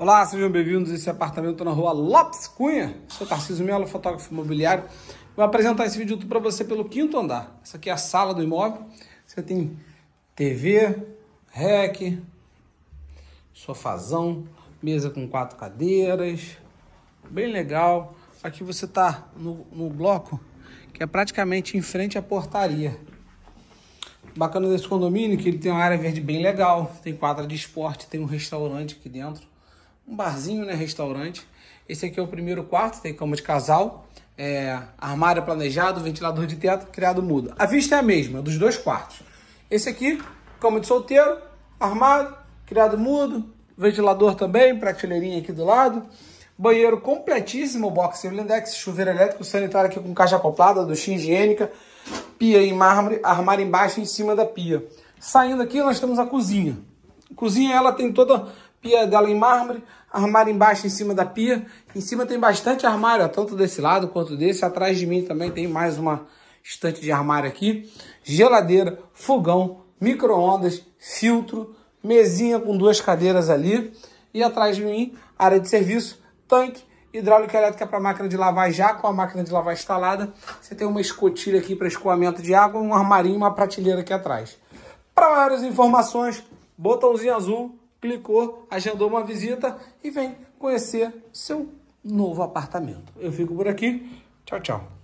Olá, sejam bem-vindos a esse apartamento na rua Lopes Cunha. Sou Tarcísio Melo, fotógrafo imobiliário. Vou apresentar esse vídeo para você pelo quinto andar. Essa aqui é a sala do imóvel. Você tem TV, rec, sofazão, mesa com quatro cadeiras. Bem legal. Aqui você está no, no bloco que é praticamente em frente à portaria. Bacana desse condomínio que ele tem uma área verde bem legal. Tem quadra de esporte, tem um restaurante aqui dentro um barzinho, né? Restaurante. Esse aqui é o primeiro quarto, tem cama de casal, é, armário planejado, ventilador de teto, criado mudo. A vista é a mesma, é dos dois quartos. Esse aqui, cama de solteiro, armário, criado mudo, ventilador também, prateleirinha aqui do lado. Banheiro completíssimo, box blindex, chuveiro elétrico, sanitário aqui com caixa acoplada, duchinha higiênica, pia em mármore, armário embaixo em cima da pia. Saindo aqui, nós temos a cozinha. cozinha, ela tem toda pia dela em mármore, armário embaixo em cima da pia. Em cima tem bastante armário, ó, tanto desse lado quanto desse. Atrás de mim também tem mais uma estante de armário aqui. Geladeira, fogão, micro-ondas, filtro, mesinha com duas cadeiras ali. E atrás de mim, área de serviço, tanque, hidráulica elétrica para máquina de lavar já, com a máquina de lavar instalada. Você tem uma escotilha aqui para escoamento de água, um armarinho, uma prateleira aqui atrás. Para maiores informações, botãozinho azul clicou, agendou uma visita e vem conhecer seu novo apartamento. Eu fico por aqui. Tchau, tchau.